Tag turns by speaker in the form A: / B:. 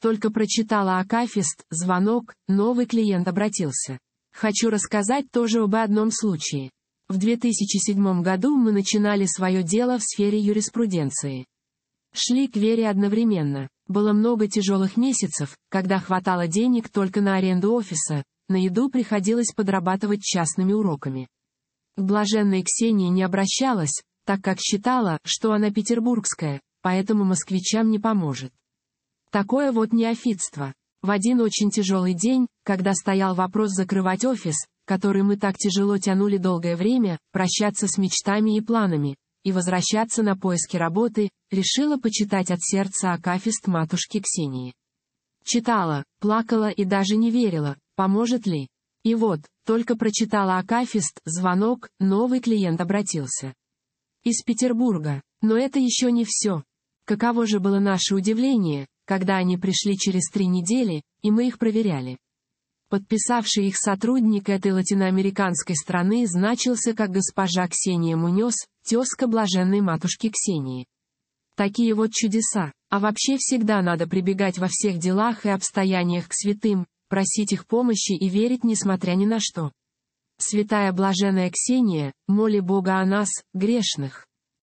A: Только прочитала Акафист, звонок, новый клиент обратился. Хочу рассказать тоже об одном случае. В 2007 году мы начинали свое дело в сфере юриспруденции. Шли к вере одновременно. Было много тяжелых месяцев, когда хватало денег только на аренду офиса, на еду приходилось подрабатывать частными уроками. К блаженной Ксении не обращалась, так как считала, что она петербургская, поэтому москвичам не поможет. Такое вот неофитство. В один очень тяжелый день, когда стоял вопрос закрывать офис, который мы так тяжело тянули долгое время, прощаться с мечтами и планами, и возвращаться на поиски работы, решила почитать от сердца акафист матушки Ксении. Читала, плакала и даже не верила, поможет ли. И вот, только прочитала акафист, звонок, новый клиент обратился. Из Петербурга. Но это еще не все. Каково же было наше удивление, когда они пришли через три недели, и мы их проверяли. Подписавший их сотрудник этой латиноамериканской страны значился как госпожа Ксения Мунес, тезка блаженной матушки Ксении. Такие вот чудеса. А вообще всегда надо прибегать во всех делах и обстояниях к святым, просить их помощи и верить несмотря ни на что. Святая блаженная Ксения, моли Бога о нас, грешных.